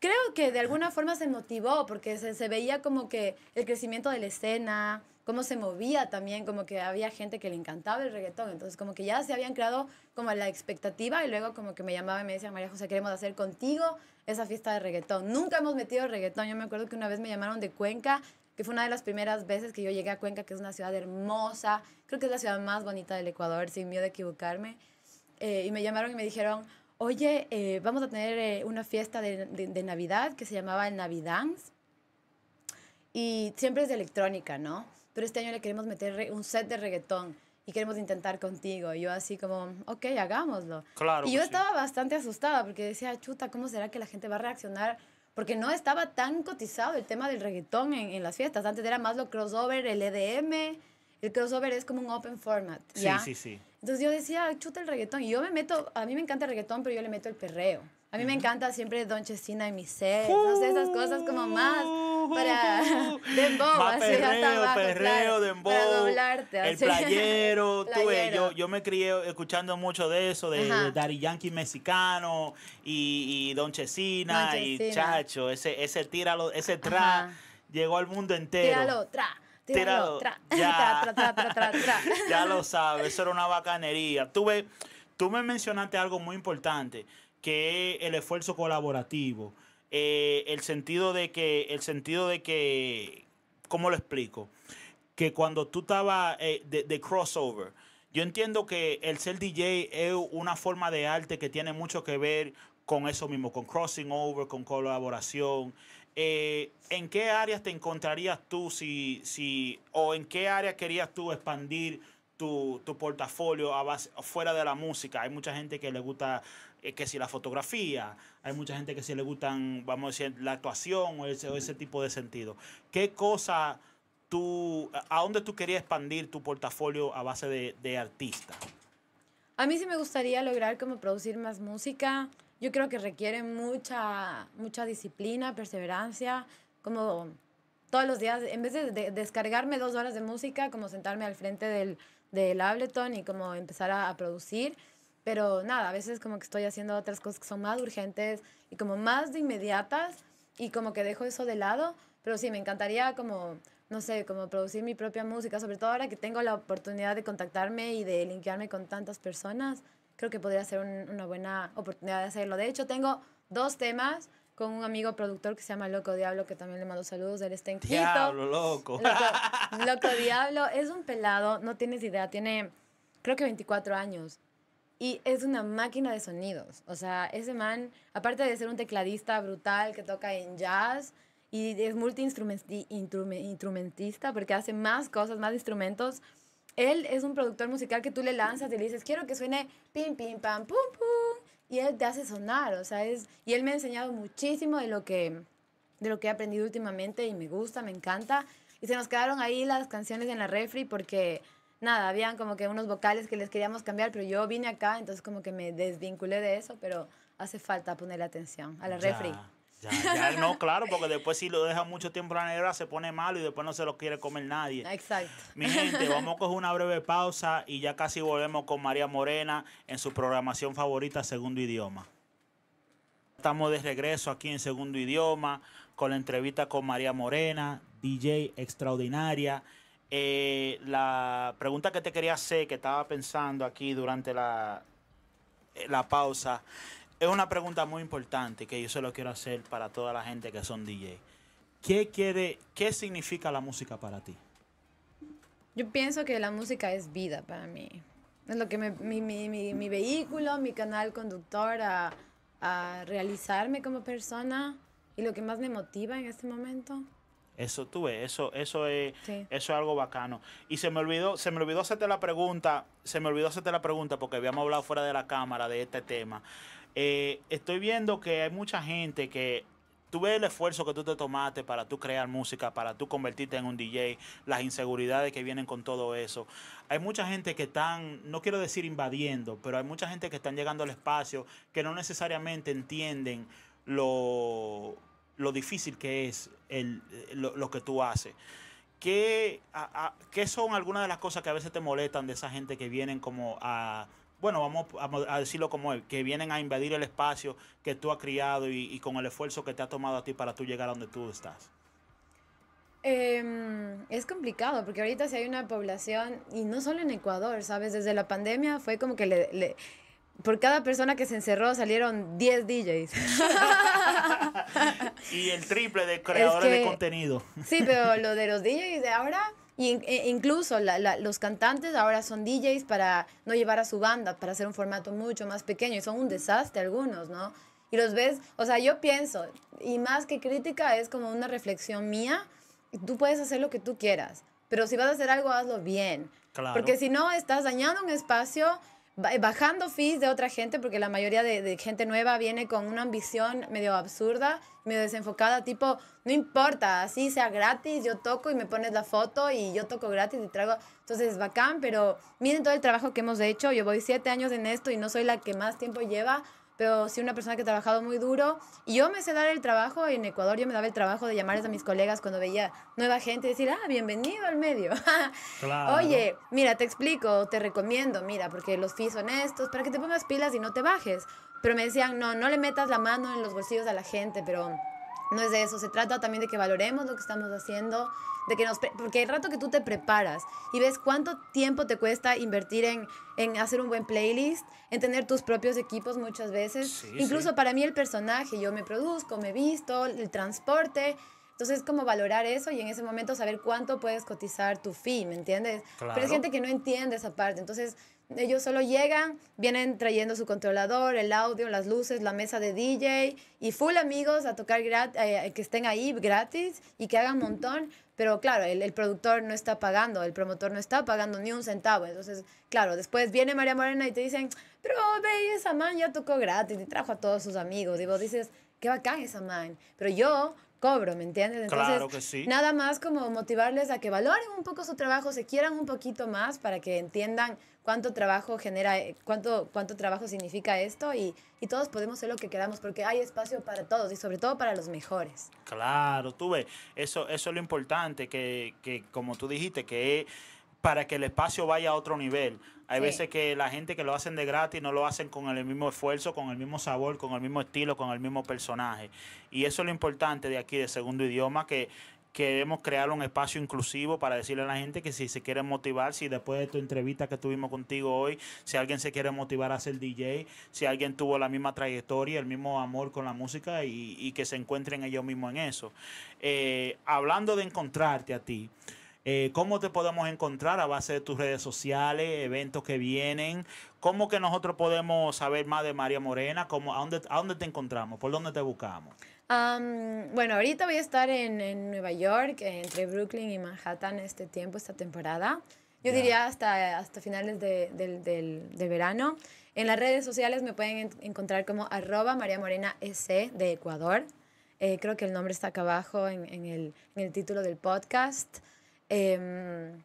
B: Creo que de alguna forma se motivó porque se, veía como que el crecimiento de la escena, cómo se movía también, como que había gente que le encantaba el reggaetón. Entonces como que ya se habían creado como la expectativa y luego como que me llamaba y me decía María José, queremos hacer contigo esa fiesta de reggaetón. Nunca hemos metido reggaetón. Yo me acuerdo que una vez me llamaron de Cuenca que fue una de las primeras veces que yo llegué a Cuenca, que es una ciudad hermosa, creo que es la ciudad más bonita del Ecuador, sin miedo de equivocarme. Eh, y me llamaron y me dijeron, oye, eh, vamos a tener eh, una fiesta de, de, Navidad que se llamaba el Navidance. Y siempre es de electrónica, ¿no? Pero este año le queremos meter un set de reggaetón y queremos intentar contigo. Y yo así como, ok, hagámoslo. Claro y yo pues estaba bastante asustada porque decía, chuta, ¿cómo será que la gente va a reaccionar? porque no estaba tan cotizado el tema del reggaetón en, en las fiestas. Antes era más lo crossover, el EDM. El crossover es como un open format. ¿ya? Sí, sí, sí. Entonces yo decía, chuta el reggaetón. Y yo me meto, a mí me encanta el reggaetón, pero yo le meto el perreo. A mí me encanta siempre Don Chesina y mi no sé, esas cosas como más para dembow, para
A: doblarte, el (laughs) playero, yo, me crié escuchando mucho de eso, de, Daddy Yankee mexicano y, Don, Chesina, y Chacho, ese, ese tíralo, ese tra, llegó al mundo entero. Tíralo,
B: tra. Tíralo, tra.
A: Ya. lo sabes, eso era una bacanería. Tú, tú me mencionaste algo muy importante que es el esfuerzo colaborativo, eh, el sentido de que, el sentido de que, ¿cómo lo explico? Que cuando tú estabas eh, de, crossover, yo entiendo que el ser DJ es una forma de arte que tiene mucho que ver con eso mismo, con crossing over, con colaboración. Eh, ¿En qué áreas te encontrarías tú si, si, o en qué área querías tú expandir tu, tu portafolio a fuera de la música? Hay mucha gente que le gusta eh, que si la fotografía, hay mucha gente que si le gustan, vamos a decir, la actuación o ese, o ese mm. tipo de sentido. ¿Qué cosa tú, a dónde tú querías expandir tu portafolio a base de, de artista?
B: A mí sí me gustaría lograr como producir más música. Yo creo que requiere mucha, mucha disciplina, perseverancia, como todos los días, en vez de, descargarme dos horas de música, como sentarme al frente del, Ableton y como empezar a producir pero nada, a veces como que estoy haciendo otras cosas que son más urgentes y como más de inmediatas y como que dejo eso de lado. Pero sí, me encantaría como, no sé, como producir mi propia música, sobre todo ahora que tengo la oportunidad de contactarme y de linkearme con tantas personas. Creo que podría ser una buena oportunidad de hacerlo. De hecho, tengo dos temas con un amigo productor que se llama Loco Diablo, que también le mando saludos, él está en Diablo, loco. loco. Loco Diablo, es un pelado, no tienes idea, tiene creo que 24 años. Y es una máquina de sonidos. O sea, ese man, aparte de ser un tecladista brutal que toca en jazz y es multiinstrumentista porque hace más cosas, más instrumentos, él es un productor musical que tú le lanzas y le dices, quiero que suene pim, pim, pam, pum, pum. Y él te hace sonar. O sea, es, y él me ha enseñado muchísimo de lo que de lo que he aprendido últimamente y me gusta, me encanta. Y se nos quedaron ahí las canciones en la refri porque nada, habían como que unos vocales que les queríamos cambiar, pero yo vine acá, entonces como que me desvinculé de eso, pero hace falta ponerle atención a la refri.
A: Ya, ya, no, claro, porque después si lo deja mucho tiempo en la negra se pone malo y después no se lo quiere comer nadie. Exacto. Mi gente, vamos a coger una breve pausa y ya casi volvemos con María Morena en su programación favorita, Segundo Idioma. Estamos de regreso aquí en Segundo Idioma con la entrevista con María Morena, DJ extraordinaria. Eh, la pregunta que te quería hacer, que estaba pensando aquí durante la, eh, la pausa, es una pregunta muy importante que yo se lo quiero hacer para toda la gente que son DJ. ¿Qué quiere, qué significa la música para ti?
B: Yo pienso que la música es vida para mí. Es lo que me, mi, mi, mi, mi, vehículo, mi canal conductor a, a realizarme como persona y lo que más me motiva en este momento.
A: Eso tú ves, eso, eso es, eso es algo bacano. Y se me olvidó, se me olvidó hacerte la pregunta, se me olvidó hacerte la pregunta porque habíamos hablado fuera de la cámara de este tema. Eh, estoy viendo que hay mucha gente que tú ves el esfuerzo que tú te tomaste para tú crear música, para tú convertirte en un DJ, las inseguridades que vienen con todo eso. Hay mucha gente que están, no quiero decir invadiendo, pero hay mucha gente que están llegando al espacio que no necesariamente entienden lo lo difícil que es eh, lo, que tú haces. ¿Qué, son algunas de las cosas que a veces te molestan de esa gente que vienen como a, bueno, vamos a, decirlo como él, que vienen a invadir el espacio que tú has criado y, con el esfuerzo que te ha tomado a ti para tú llegar a donde tú estás?
B: Em, es complicado porque ahorita si hay una población, y no solo en Ecuador, ¿sabes? Desde la pandemia fue como que le, por cada persona que se encerró salieron 10 DJs. (laughs) y el
A: triple de creadores de contenido.
B: Sí, pero (laughs) lo de los DJs de ahora, e, incluso los cantantes ahora son DJs para no llevar a su banda, para hacer un formato mucho más pequeño y son un desastre algunos, ¿no? Y los ves, o sea, yo pienso, y más que crítica es como una reflexión mía, tú puedes hacer lo que tú quieras, pero si vas a hacer algo, hazlo bien. Porque si no, estás dañando un espacio bajando fees de otra gente, porque la mayoría de, gente nueva viene con una ambición medio absurda, medio desenfocada, tipo, no importa, así sea gratis, yo toco y me pones la foto y yo toco gratis y trago Entonces, bacán, pero miren todo el trabajo que hemos hecho. Yo voy siete años en esto y no soy la que más tiempo lleva, pero si una persona que ha trabajado muy duro. Y yo me sé dar el trabajo, en Ecuador yo me daba el trabajo de llamarles a mis colegas cuando veía nueva gente y decir, ah, bienvenido al medio. (laughs) Oye, mira, te explico, te recomiendo, mira, porque los fees son estos, para que te pongas pilas y no te bajes. Pero me decían, no, no le metas la mano en los bolsillos a la gente, pero no es de eso, se trata también de que valoremos lo que estamos haciendo, de que nos porque el rato que tú te preparas y ves cuánto tiempo te cuesta invertir en, en hacer un buen playlist, en tener tus propios equipos muchas veces, incluso para mí el personaje, yo me produzco, me visto, el transporte, entonces, como valorar eso y en ese momento saber cuánto puedes cotizar tu fee, ¿me entiendes? Pero hay gente que no entiende esa parte. Entonces, ellos solo llegan, vienen trayendo su controlador, el audio, las luces, la mesa de DJ y full amigos a tocar gratis, eh, que estén ahí gratis y que hagan montón. Pero claro, el, productor no está pagando, el promotor no está pagando ni un centavo. Entonces, claro, después viene María Morena y te dicen, pero ve, esa man ya tocó gratis y trajo a todos sus amigos. Y dices, qué bacán esa man. Pero yo cobro, ¿me entiendes? claro que sí. Nada más como motivarles a que valoren un poco su trabajo, se quieran un poquito más para que entiendan cuánto trabajo genera, eh, cuánto, cuánto trabajo significa esto y, y todos podemos ser lo que queramos porque hay espacio para todos y sobre todo para los mejores.
A: Claro, tú ves, eso, eso es lo importante, que, como tú dijiste, que para que el espacio vaya a otro nivel. Hay veces que la gente que lo hacen de gratis no lo hacen con el mismo esfuerzo, con el mismo sabor, con el mismo estilo, con el mismo personaje. Y eso es lo importante de aquí, de segundo idioma, que queremos crear un espacio inclusivo para decirle a la gente que si se quiere motivar, si después de tu entrevista que tuvimos contigo hoy, si alguien se quiere motivar a ser DJ, si alguien tuvo la misma trayectoria, el mismo amor con la música y, que se encuentren ellos mismos en eso. Eh, hablando de encontrarte a ti. Eh, ¿Cómo te podemos encontrar a base de tus redes sociales, eventos que vienen? ¿Cómo que nosotros podemos saber más de María Morena? ¿Cómo, a, dónde, ¿A dónde te encontramos? ¿Por dónde te buscamos?
B: bueno, ahorita voy a estar en, Nueva York, entre Brooklyn y Manhattan este tiempo, esta temporada. Yo diría hasta, hasta finales de, del, verano. En las redes sociales me pueden encontrar como arroba María Morena de Ecuador. Eh, creo que el nombre está acá abajo en, el, título del podcast. Em,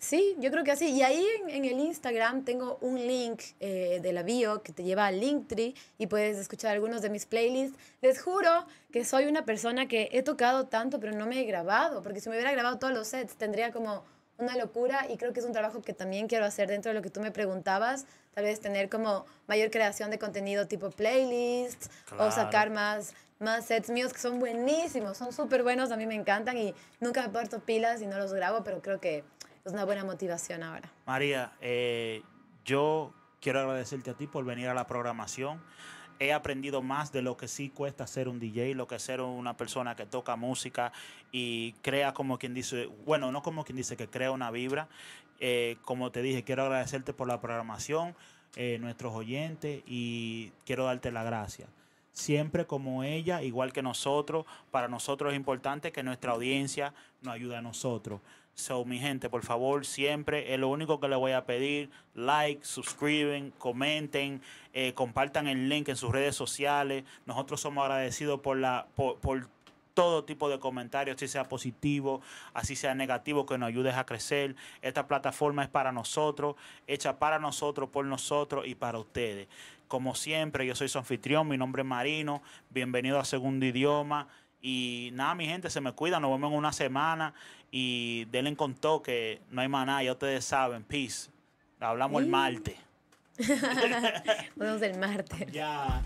B: Sí, yo creo que así. Y ahí en, el Instagram tengo un link eh, de la bio que te lleva al Linktree y puedes escuchar algunos de mis playlists. Les juro que soy una persona que he tocado tanto, pero no me he grabado, porque si me hubiera grabado todos los sets tendría como una locura y creo que es un trabajo que también quiero hacer dentro de lo que tú me preguntabas, tal vez tener como mayor creación de contenido tipo playlists o sacar más más sets míos que son buenísimos, son súper buenos, a mí me encantan y nunca me parto pilas y no los grabo, pero creo que es una buena motivación ahora.
A: María, eh, yo quiero agradecerte a ti por venir a la programación. He aprendido más de lo que sí cuesta ser un DJ, lo que ser una persona que toca música y crea como quien dice, bueno, no como quien dice que crea una vibra. Eh, como te dije, quiero agradecerte por la programación, eh, nuestros oyentes y quiero darte la gracia siempre como ella, igual que nosotros. Para nosotros es importante que nuestra audiencia nos ayude a nosotros mi gente, por favor, siempre es lo único que le voy a pedir. Like, suscriben, comenten, eh, compartan el link en sus redes sociales. Nosotros somos agradecidos por la, todo tipo de comentarios, si sea positivo, así sea negativo, que nos ayudes a crecer. Esta plataforma es para nosotros, hecha para nosotros, por nosotros y para ustedes. Como siempre, yo soy su anfitrión, mi nombre es Marino, bienvenido a Segundo Idioma. Y nada, mi gente, se me cuida. Nos vemos en una semana. Y denle contó que no hay más nada. Ya ustedes saben. Peace. Hablamos el martes.
B: hablamos (laughs) del el martes. Ya.